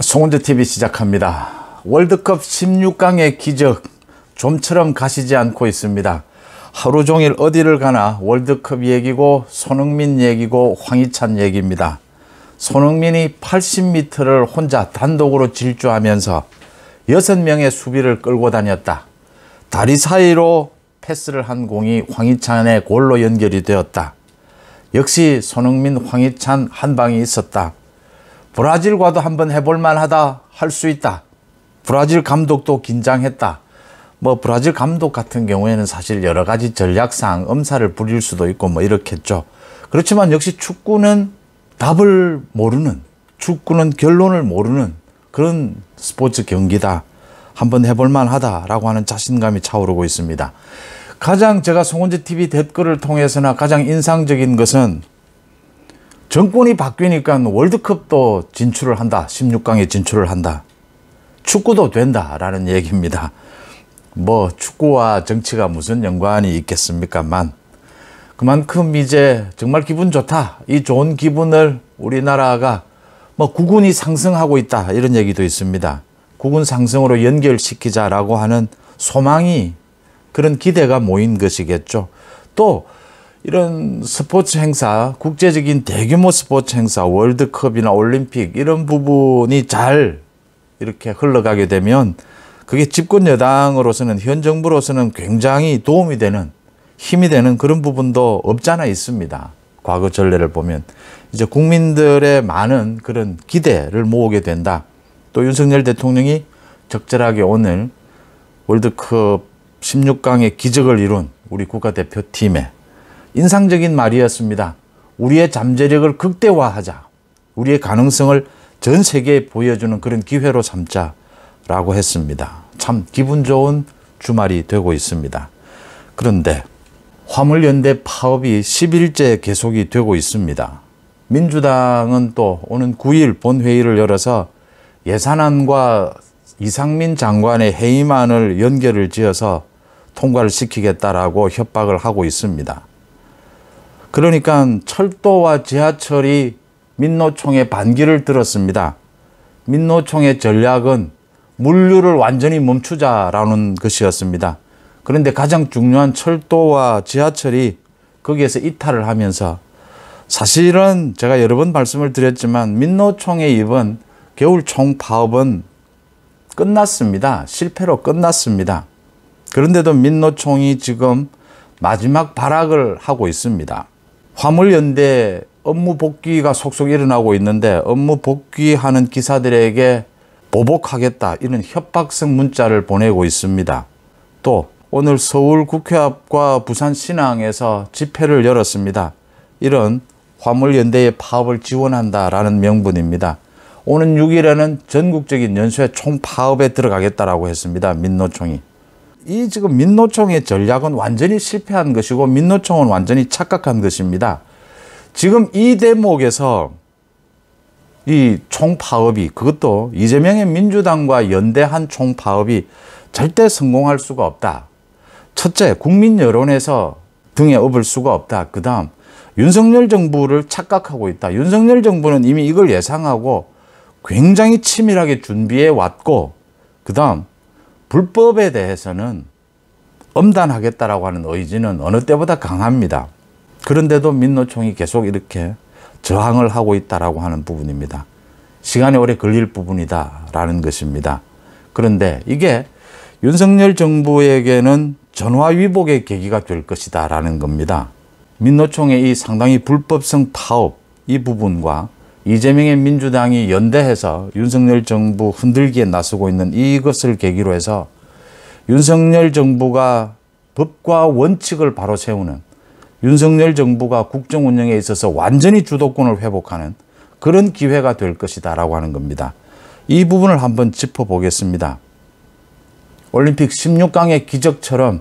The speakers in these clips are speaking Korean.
송은재 TV 시작합니다. 월드컵 16강의 기적 좀처럼 가시지 않고 있습니다. 하루 종일 어디를 가나 월드컵 얘기고 손흥민 얘기고 황희찬 얘기입니다. 손흥민이 80m를 혼자 단독으로 질주하면서 6명의 수비를 끌고 다녔다. 다리 사이로 패스를 한 공이 황희찬의 골로 연결이 되었다. 역시 손흥민, 황희찬 한 방이 있었다. 브라질과도 한번 해볼 만하다 할 수 있다. 브라질 감독도 긴장했다. 뭐 브라질 감독 같은 경우에는 사실 여러 가지 전략상 엄살을 부릴 수도 있고 뭐 이렇겠죠. 그렇지만 역시 축구는 답을 모르는 축구는 결론을 모르는 그런 스포츠 경기다. 한번 해볼 만하다라고 하는 자신감이 차오르고 있습니다. 가장 제가 송원재 TV 댓글을 통해서나 가장 인상적인 것은 정권이 바뀌니까 월드컵도 진출을 한다. 16강에 진출을 한다. 축구도 된다라는 얘기입니다. 뭐 축구와 정치가 무슨 연관이 있겠습니까만 그만큼 이제 정말 기분 좋다. 이 좋은 기분을 우리나라가 뭐국군이 상승하고 있다. 이런 얘기도 있습니다. 국군 상승으로 연결시키자라고 하는 소망이 그런 기대가 모인 것이겠죠. 또 이런 스포츠 행사, 국제적인 대규모 스포츠 행사, 월드컵이나 올림픽 이런 부분이 잘 이렇게 흘러가게 되면 그게 집권 여당으로서는 현 정부로서는 굉장히 도움이 되는 힘이 되는 그런 부분도 없잖아 있습니다. 과거 전례를 보면 이제 국민들의 많은 그런 기대를 모으게 된다. 또 윤석열 대통령이 적절하게 오늘 월드컵 16강의 기적을 이룬 우리 국가대표팀의 인상적인 말이었습니다. 우리의 잠재력을 극대화하자. 우리의 가능성을 전 세계에 보여주는 그런 기회로 삼자라고 했습니다. 참 기분 좋은 주말이 되고 있습니다. 그런데 화물연대 파업이 10일째 계속이 되고 있습니다. 민주당은 또 오는 9일 본회의를 열어서 예산안과 이상민 장관의 해임안을 연결을 지어서 통과를 시키겠다라고 협박을 하고 있습니다. 그러니까 철도와 지하철이 민노총의 반기를 들었습니다. 민노총의 전략은 물류를 완전히 멈추자라는 것이었습니다. 그런데 가장 중요한 철도와 지하철이 거기에서 이탈을 하면서 사실은 제가 여러 번 말씀을 드렸지만 민노총의 입은 겨울 총파업은 끝났습니다. 실패로 끝났습니다. 그런데도 민노총이 지금 마지막 발악을 하고 있습니다. 화물연대 업무 복귀가 속속 일어나고 있는데 업무 복귀하는 기사들에게 보복하겠다 이런 협박성 문자를 보내고 있습니다. 또 오늘 서울 국회 앞과 부산 신항에서 집회를 열었습니다. 이런 화물연대의 파업을 지원한다라는 명분입니다. 오는 6일에는 전국적인 연쇄 총파업에 들어가겠다라고 했습니다. 민노총이. 이 지금 민노총의 전략은 완전히 실패한 것이고 민노총은 완전히 착각한 것입니다. 지금 이 대목에서 이 총파업이 그것도 이재명의 민주당과 연대한 총파업이 절대 성공할 수가 없다. 첫째, 국민 여론에서 등에 업을 수가 없다. 그 다음, 윤석열 정부를 착각하고 있다. 윤석열 정부는 이미 이걸 예상하고 굉장히 치밀하게 준비해 왔고, 그 다음, 불법에 대해서는 엄단하겠다라고 하는 의지는 어느 때보다 강합니다. 그런데도 민노총이 계속 이렇게 저항을 하고 있다라고 하는 부분입니다. 시간이 오래 걸릴 부분이다라는 것입니다. 그런데 이게 윤석열 정부에게는 전화위복의 계기가 될 것이다라는 겁니다. 민노총의 이 상당히 불법성 파업 이 부분과 이재명의 민주당이 연대해서 윤석열 정부 흔들기에 나서고 있는 이것을 계기로 해서 윤석열 정부가 법과 원칙을 바로 세우는 윤석열 정부가 국정 운영에 있어서 완전히 주도권을 회복하는 그런 기회가 될 것이다 라고 하는 겁니다. 이 부분을 한번 짚어보겠습니다. 올림픽 16강의 기적처럼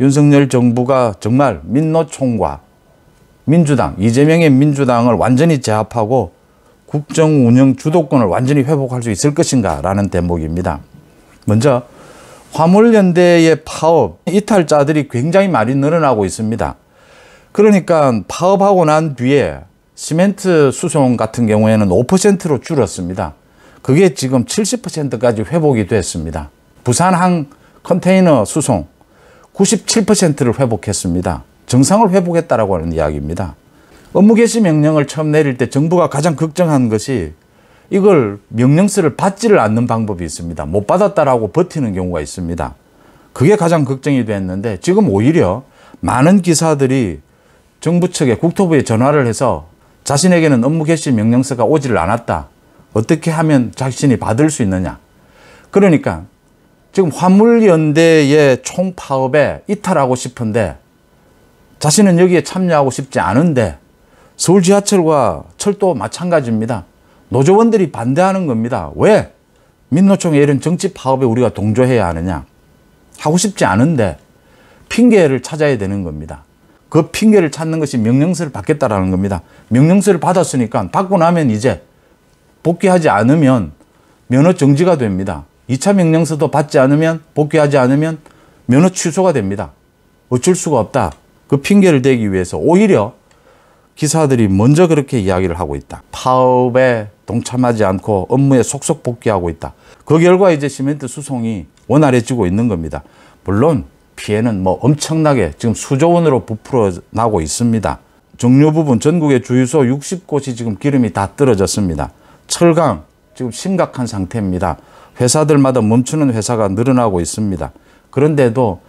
윤석열 정부가 정말 민노총과 민주당, 이재명의 민주당을 완전히 제압하고 국정 운영 주도권을 완전히 회복할 수 있을 것인가라는 대목입니다. 먼저 화물연대의 파업, 이탈자들이 굉장히 많이 늘어나고 있습니다. 그러니까 파업하고 난 뒤에 시멘트 수송 같은 경우에는 5%로 줄었습니다. 그게 지금 70%까지 회복이 됐습니다. 부산항 컨테이너 수송 97%를 회복했습니다. 정상을 회복했다라고 하는 이야기입니다. 업무 개시 명령을 처음 내릴 때 정부가 가장 걱정한 것이 이걸 명령서를 받지를 않는 방법이 있습니다. 못 받았다라고 버티는 경우가 있습니다. 그게 가장 걱정이 됐는데 지금 오히려 많은 기사들이 정부 측에 국토부에 전화를 해서 자신에게는 업무 개시 명령서가 오지를 않았다. 어떻게 하면 자신이 받을 수 있느냐. 그러니까 지금 화물연대의 총파업에 이탈하고 싶은데 자신은 여기에 참여하고 싶지 않은데 서울 지하철과 철도 마찬가지입니다. 노조원들이 반대하는 겁니다. 왜? 민노총의 이런 정치 파업에 우리가 동조해야 하느냐? 하고 싶지 않은데 핑계를 찾아야 되는 겁니다. 그 핑계를 찾는 것이 명령서를 받겠다라는 겁니다. 명령서를 받았으니까 받고 나면 이제 복귀하지 않으면 면허 정지가 됩니다. 2차 명령서도 받지 않으면 복귀하지 않으면 면허 취소가 됩니다. 어쩔 수가 없다. 그 핑계를 대기 위해서 오히려 기사들이 먼저 그렇게 이야기를 하고 있다. 파업에 동참하지 않고 업무에 속속 복귀하고 있다. 그 결과 이제 시멘트 수송이 원활해지고 있는 겁니다. 물론 피해는 뭐 엄청나게 지금 수조 원으로 부풀어 나고 있습니다. 정류 부분 전국의 주유소 60곳이 지금 기름이 다 떨어졌습니다. 철강 지금 심각한 상태입니다. 회사들마다 멈추는 회사가 늘어나고 있습니다. 그런데도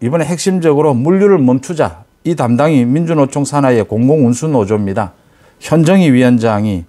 이번에 핵심적으로 물류를 멈추자 이 담당이 민주노총 산하의 공공운수노조입니다. 현정희 위원장이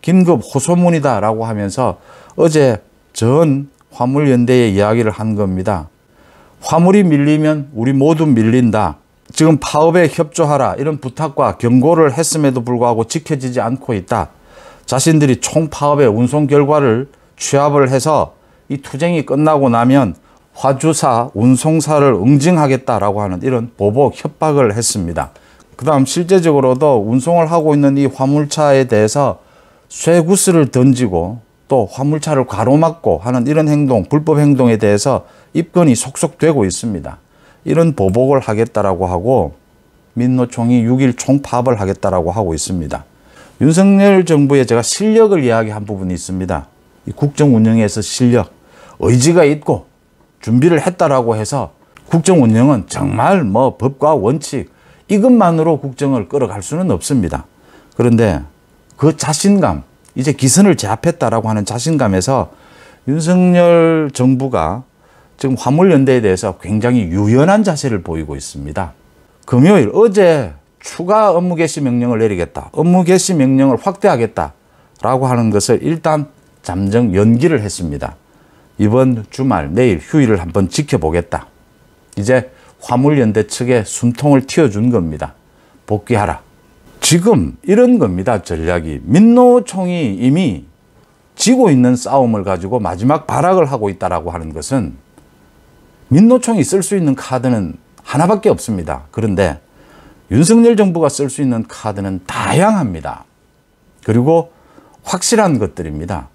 긴급 호소문이다라고 하면서 어제 전 화물연대의 이야기를 한 겁니다. 화물이 밀리면 우리 모두 밀린다. 지금 파업에 협조하라 이런 부탁과 경고를 했음에도 불구하고 지켜지지 않고 있다. 자신들이 총파업의 운송 결과를 취합을 해서 이 투쟁이 끝나고 나면 화주사, 운송사를 응징하겠다라고 하는 이런 보복 협박을 했습니다. 그 다음 실제적으로도 운송을 하고 있는 이 화물차에 대해서 쇠구슬을 던지고 또 화물차를 가로막고 하는 이런 행동, 불법 행동에 대해서 입건이 속속되고 있습니다. 이런 보복을 하겠다라고 하고 민노총이 6일 총파업을 하겠다라고 하고 있습니다. 윤석열 정부의 제가 실력을 이야기한 부분이 있습니다. 국정 운영에서 실력, 의지가 있고 준비를 했다라고 해서 국정 운영은 정말 뭐 법과 원칙 이것만으로 국정을 끌어갈 수는 없습니다. 그런데 그 자신감, 이제 기선을 제압했다라고 하는 자신감에서 윤석열 정부가 지금 화물연대에 대해서 굉장히 유연한 자세를 보이고 있습니다. 금요일 어제 추가 업무 개시 명령을 내리겠다. 업무 개시 명령을 확대하겠다라고 하는 것을 일단 잠정 연기를 했습니다. 이번 주말 내일 휴일을 한번 지켜보겠다. 이제 화물연대 측에 숨통을 튀어준 겁니다. 복귀하라. 지금 이런 겁니다. 전략이. 민노총이 이미 지고 있는 싸움을 가지고 마지막 발악을 하고 있다라고 하는 것은 민노총이 쓸 수 있는 카드는 하나밖에 없습니다. 그런데 윤석열 정부가 쓸 수 있는 카드는 다양합니다. 그리고 확실한 것들입니다.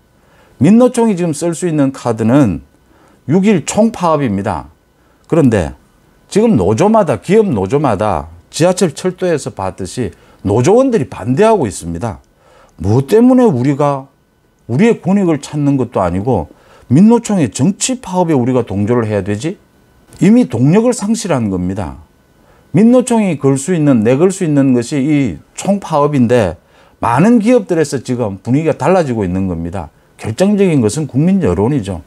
민노총이 지금 쓸 수 있는 카드는 6일 총파업입니다. 그런데 지금 노조마다 기업 노조마다 지하철 철도에서 봤듯이 노조원들이 반대하고 있습니다. 무엇 뭐 때문에 우리가 우리의 권익을 찾는 것도 아니고 민노총의 정치 파업에 우리가 동조를 해야 되지? 이미 동력을 상실한 겁니다. 민노총이 걸 수 있는 내 걸 수 있는 것이 이 총파업인데 많은 기업들에서 지금 분위기가 달라지고 있는 겁니다. 결정적인 것은 국민 여론이죠.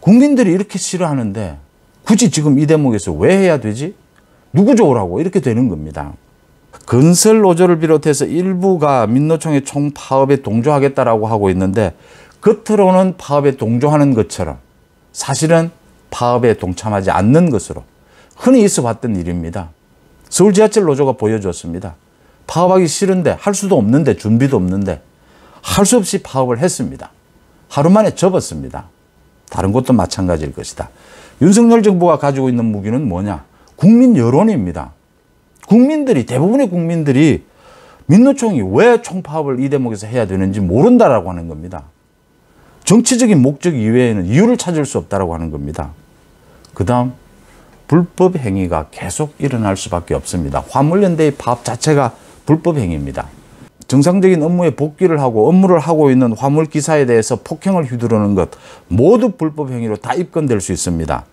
국민들이 이렇게 싫어하는데 굳이 지금 이 대목에서 왜 해야 되지? 누구 좋으라고 이렇게 되는 겁니다. 건설 노조를 비롯해서 일부가 민노총의 총 파업에 동조하겠다라고 하고 있는데 겉으로는 파업에 동조하는 것처럼 사실은 파업에 동참하지 않는 것으로 흔히 있어 봤던 일입니다. 서울 지하철 노조가 보여줬습니다. 파업하기 싫은데 할 수도 없는데 준비도 없는데 할 수 없이 파업을 했습니다. 하루 만에 접었습니다. 다른 것도 마찬가지일 것이다. 윤석열 정부가 가지고 있는 무기는 뭐냐? 국민 여론입니다. 국민들이 대부분의 국민들이 민노총이 왜 총파업을 이 대목에서 해야 되는지 모른다라고 하는 겁니다. 정치적인 목적 이외에는 이유를 찾을 수 없다라고 하는 겁니다. 그 다음 불법 행위가 계속 일어날 수밖에 없습니다. 화물연대의 파업 자체가 불법 행위입니다. 정상적인 업무에 복귀를 하고 업무를 하고 있는 화물 기사에 대해서 폭행을 휘두르는 것 모두 불법 행위로 다 입건될 수 있습니다.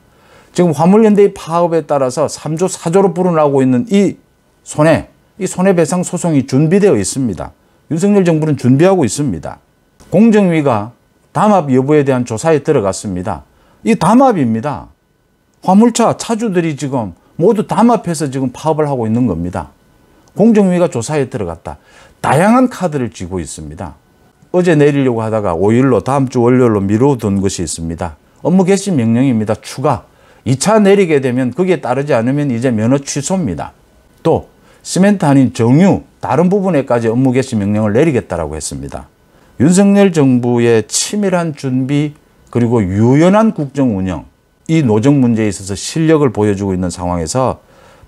지금 화물연대의 파업에 따라서 3조 4조로 불어나고 있는 이 손해, 이 손해배상 소송이 준비되어 있습니다. 윤석열 정부는 준비하고 있습니다. 공정위가 담합 여부에 대한 조사에 들어갔습니다. 이 담합입니다. 화물차 차주들이 지금 모두 담합해서 지금 파업을 하고 있는 겁니다. 공정위가 조사에 들어갔다. 다양한 카드를 쥐고 있습니다. 어제 내리려고 하다가 5일로 다음 주 월요일로 미뤄둔 것이 있습니다. 업무 개시 명령입니다. 추가. 2차 내리게 되면 거기에 따르지 않으면 이제 면허 취소입니다. 또 시멘트 아닌 정유 다른 부분에까지 업무 개시 명령을 내리겠다라고 했습니다. 윤석열 정부의 치밀한 준비 그리고 유연한 국정 운영 이 노정 문제에 있어서 실력을 보여주고 있는 상황에서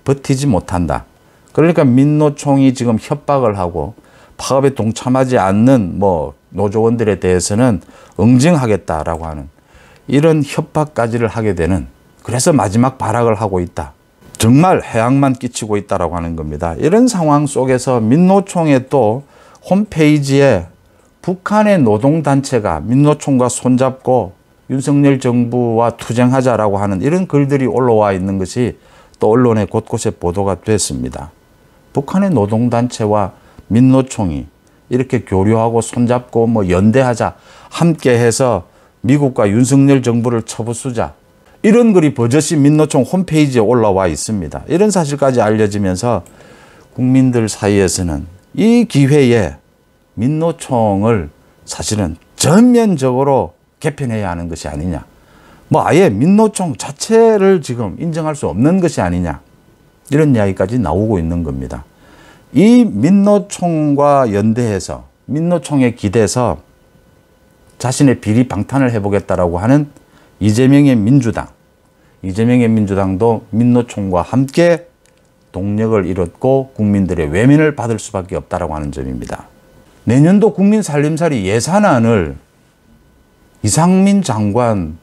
버티지 못한다. 그러니까 민노총이 지금 협박을 하고 파업에 동참하지 않는 뭐 노조원들에 대해서는 응징하겠다라고 하는 이런 협박까지를 하게 되는 그래서 마지막 발악을 하고 있다. 정말 해악만 끼치고 있다라고 하는 겁니다. 이런 상황 속에서 민노총의 또 홈페이지에 북한의 노동단체가 민노총과 손잡고 윤석열 정부와 투쟁하자라고 하는 이런 글들이 올라와 있는 것이 또 언론의 곳곳에 보도가 됐습니다. 북한의 노동단체와 민노총이 이렇게 교류하고 손잡고 뭐 연대하자 함께해서 미국과 윤석열 정부를 쳐부수자 이런 글이 버젓이 민노총 홈페이지에 올라와 있습니다. 이런 사실까지 알려지면서 국민들 사이에서는 이 기회에 민노총을 사실은 전면적으로 개편해야 하는 것이 아니냐. 뭐 아예 민노총 자체를 지금 인정할 수 없는 것이 아니냐. 이런 이야기까지 나오고 있는 겁니다. 이 민노총과 연대해서 민노총에 기대서 자신의 비리 방탄을 해보겠다라고 하는 이재명의 민주당, 이재명의 민주당도 민노총과 함께 동력을 잃었고 국민들의 외면을 받을 수밖에 없다라고 하는 점입니다. 내년도 국민 살림살이 예산안을 이상민 장관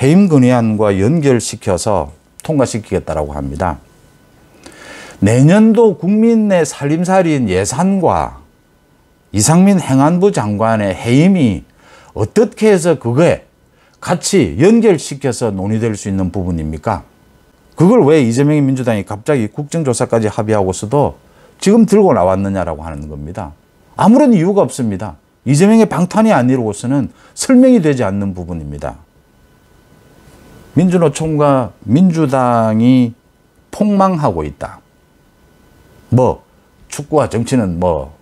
해임 건의안과 연결시켜서 통과시키겠다라고 합니다. 내년도 국민의 살림살이인 예산과 이상민 행안부 장관의 해임이 어떻게 해서 그거에 같이 연결시켜서 논의될 수 있는 부분입니까? 그걸 왜 이재명이 민주당이 갑자기 국정조사까지 합의하고서도 지금 들고 나왔느냐라고 하는 겁니다. 아무런 이유가 없습니다. 이재명의 방탄이 아니로서는 설명이 되지 않는 부분입니다. 민주노총과 민주당이 폭망하고 있다. 뭐 축구와 정치는 뭐,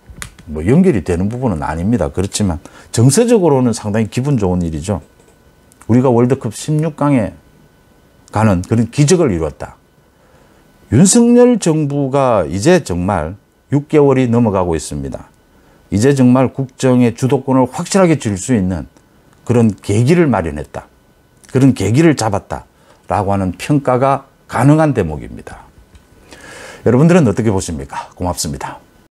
뭐 연결이 되는 부분은 아닙니다. 그렇지만 정서적으로는 상당히 기분 좋은 일이죠. 우리가 월드컵 16강에 가는 그런 기적을 이루었다. 윤석열 정부가 이제 정말 6개월이 넘어가고 있습니다. 이제 정말 국정의 주도권을 확실하게 쥘 수 있는 그런 계기를 마련했다. 그런 계기를 잡았다. 라고 하는 평가가 가능한 대목입니다. 여러분들은 어떻게 보십니까? 고맙습니다.